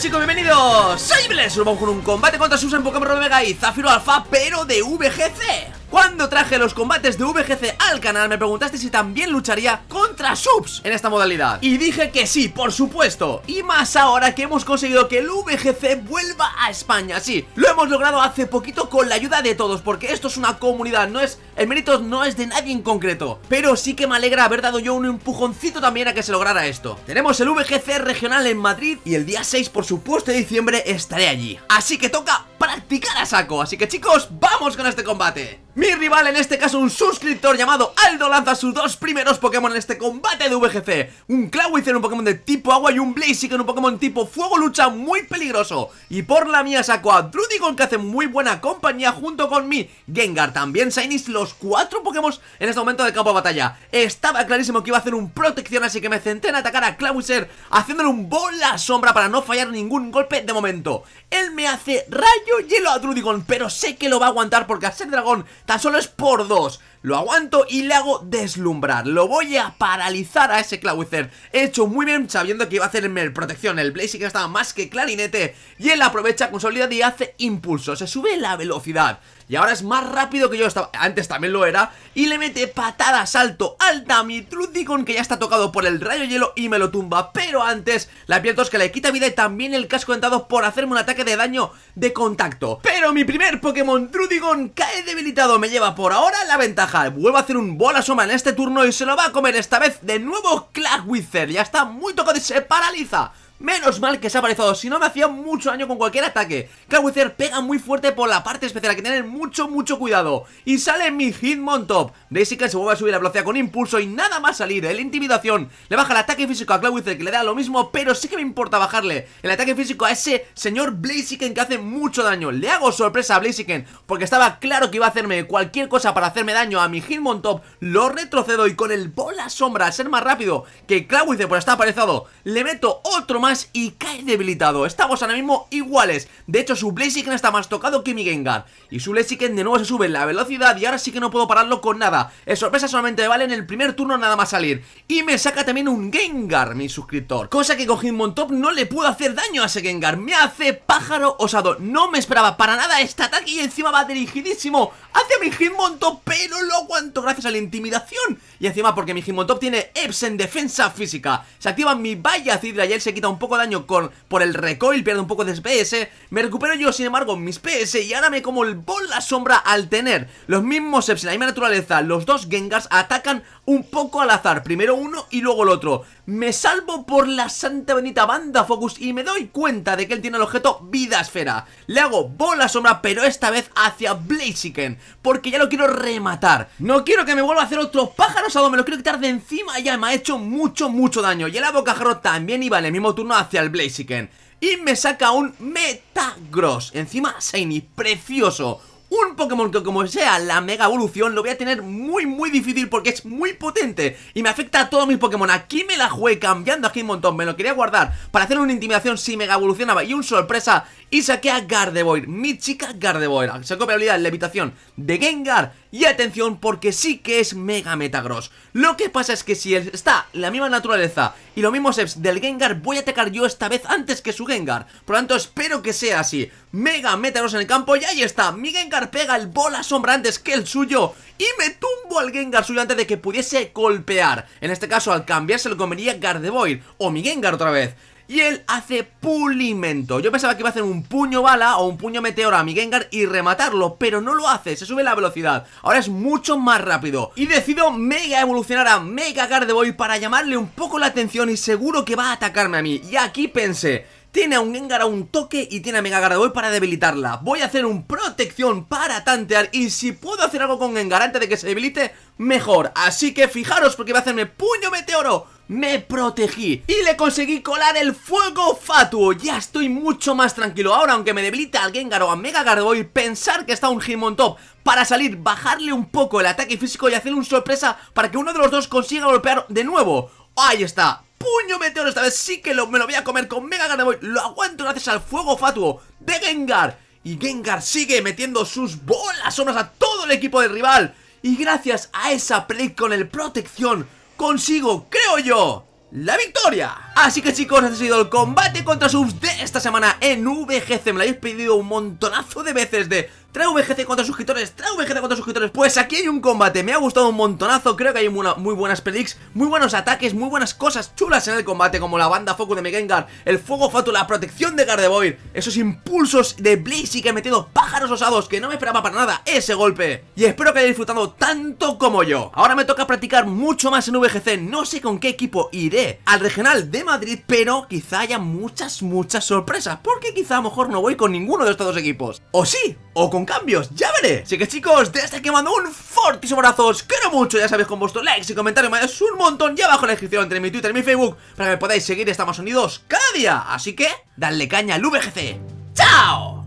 chicos, bienvenidos Soy Bless, vamos con un combate contra Susan Pokémon Omega y Zafiro Alpha Pero de VGC cuando traje los combates de VGC al canal me preguntaste si también lucharía contra subs en esta modalidad Y dije que sí, por supuesto Y más ahora que hemos conseguido que el VGC vuelva a España Sí, lo hemos logrado hace poquito con la ayuda de todos Porque esto es una comunidad, no es... El mérito no es de nadie en concreto Pero sí que me alegra haber dado yo un empujoncito también a que se lograra esto Tenemos el VGC regional en Madrid Y el día 6 por supuesto de diciembre estaré allí Así que toca practicar a saco Así que chicos, vamos con este combate mi rival, en este caso un suscriptor llamado Aldo, lanza sus dos primeros Pokémon en este combate de VGC Un Clawitzer, un Pokémon de tipo agua y un Blaziken, un Pokémon tipo fuego lucha muy peligroso Y por la mía saco a Drudigon que hace muy buena compañía junto con mi Gengar También Sainis, los cuatro Pokémon en este momento de campo de batalla Estaba clarísimo que iba a hacer un protección así que me centré en atacar a Clawitzer Haciéndole un bola sombra para no fallar ningún golpe de momento Él me hace rayo hielo a Drudigon pero sé que lo va a aguantar porque a dragón solo es por dos lo aguanto y le hago deslumbrar. Lo voy a paralizar a ese Clawitzer He hecho muy bien sabiendo que iba a hacerme el protección. El Blaziken estaba más que clarinete y él aprovecha con solidez y hace impulso. Se sube la velocidad. Y ahora es más rápido que yo estaba Antes también lo era Y le mete patada, salto, alta a mi Trudigon. Que ya está tocado por el rayo hielo y me lo tumba Pero antes, la es que le quita vida Y también el casco dentado por hacerme un ataque de daño de contacto Pero mi primer Pokémon Trudigon cae debilitado Me lleva por ahora la ventaja Vuelvo a hacer un bola soma en este turno y se lo va a comer esta vez de nuevo Clash Wizard Ya está muy tocado y se paraliza Menos mal que se ha aparecido, si no me hacía mucho daño con cualquier ataque Clawither pega muy fuerte por la parte especial, hay que tener mucho, mucho cuidado Y sale mi Hitmon Top se vuelve a subir la velocidad con impulso y nada más salir El Intimidación le baja el ataque físico a Clawitzer que le da lo mismo Pero sí que me importa bajarle el ataque físico a ese señor Blaziken que hace mucho daño Le hago sorpresa a Blaziken porque estaba claro que iba a hacerme cualquier cosa para hacerme daño a mi Hitmontop Lo retrocedo y con el bola sombra a ser más rápido que Clawither por está Aparezado, Le meto otro más y cae debilitado Estamos ahora mismo iguales De hecho su Blaziken está más tocado que mi Gengar Y su Blaziken de nuevo se sube en la velocidad Y ahora sí que no puedo pararlo con nada Es eh, sorpresa solamente vale en el primer turno nada más salir Y me saca también un Gengar, mi suscriptor Cosa que con top no le puedo hacer daño a ese Gengar Me hace pájaro osado No me esperaba para nada este ataque y encima va dirigidísimo hacia mi Hitmontop, pero lo aguanto gracias a la intimidación. Y encima porque mi Hitmontop tiene EPS en defensa física. Se activa mi Valla Cidra y él se quita un poco de daño con, por el recoil, pierde un poco de PS. Me recupero yo, sin embargo, mis PS y ahora me como el bol la sombra al tener los mismos EPS en la misma naturaleza. Los dos Gengars atacan un poco al azar, primero uno y luego el otro. Me salvo por la santa bendita banda Focus y me doy cuenta de que él tiene el objeto Vida Esfera. Le hago bola sombra, pero esta vez hacia Blaziken. Porque ya lo quiero rematar No quiero que me vuelva a hacer otros pájaros a Me lo quiero quitar de encima Ya me ha hecho mucho, mucho daño Y el abocajarro también iba en el mismo turno hacia el Blaziken Y me saca un Metagross Encima Shiny, precioso un Pokémon que como sea la mega evolución lo voy a tener muy muy difícil porque es muy potente y me afecta a todos mis Pokémon. Aquí me la jugué cambiando aquí un montón, me lo quería guardar para hacer una intimidación si mega evolucionaba y un sorpresa y saqué a Gardevoir, mi chica Gardevoir Sacó la habilidad Levitación de Gengar Y atención porque sí que es Mega Metagross Lo que pasa es que si está la misma naturaleza y los mismos EPS del Gengar Voy a atacar yo esta vez antes que su Gengar Por lo tanto espero que sea así Mega Metagross en el campo y ahí está Mi Gengar pega el bola sombra antes que el suyo Y me tumbo al Gengar suyo antes de que pudiese golpear En este caso al cambiar se lo comería Gardevoir o mi Gengar otra vez y él hace pulimento. Yo pensaba que iba a hacer un puño bala o un puño meteoro a mi Gengar y rematarlo, pero no lo hace, se sube la velocidad. Ahora es mucho más rápido. Y decido mega evolucionar a Mega Gardevoir para llamarle un poco la atención y seguro que va a atacarme a mí. Y aquí pensé, tiene a un Gengar a un toque y tiene a Mega Gardevoir para debilitarla. Voy a hacer un protección para tantear y si puedo hacer algo con Gengar antes de que se debilite, mejor. Así que fijaros porque va a hacerme puño meteoro me protegí y le conseguí colar el fuego fatuo. Ya estoy mucho más tranquilo. Ahora, aunque me debilita al Gengar o a Mega Gargoyle, pensar que está un on top para salir, bajarle un poco el ataque físico y hacerle un sorpresa para que uno de los dos consiga golpear de nuevo. Ahí está, puño meteoro esta vez sí que me lo voy a comer con Mega garboy Lo aguanto gracias al fuego fatuo de Gengar Y Gengar sigue metiendo sus bolas sombras a todo el equipo del rival Y gracias a esa play con el protección consigo, creo yo, la victoria. Así que chicos, este ha sido el combate contra subs de esta semana en VGC Me lo habéis pedido un montonazo de veces de Trae VGC contra suscriptores, trae VGC contra suscriptores Pues aquí hay un combate, me ha gustado un montonazo Creo que hay muy buenas Pelix, muy buenos ataques Muy buenas cosas chulas en el combate Como la banda foco de Megengar, el fuego fatu, La protección de Gardevoir, esos impulsos De y que he metido pájaros osados Que no me esperaba para nada ese golpe Y espero que hayáis disfrutado tanto como yo Ahora me toca practicar mucho más en VGC No sé con qué equipo iré Al regional de Madrid, pero quizá haya muchas, muchas sorpresas, porque quizá a lo mejor no voy con ninguno de estos dos equipos. O sí, o con cambios, ya veré. Así que chicos, desde aquí mando un fortísimo abrazo, quiero mucho, ya sabéis, con vuestros likes y comentarios me dais un montón ya abajo en la descripción entre mi Twitter y mi Facebook, para que podáis seguir estamos unidos cada día. Así que, dadle caña al VGC. ¡Chao!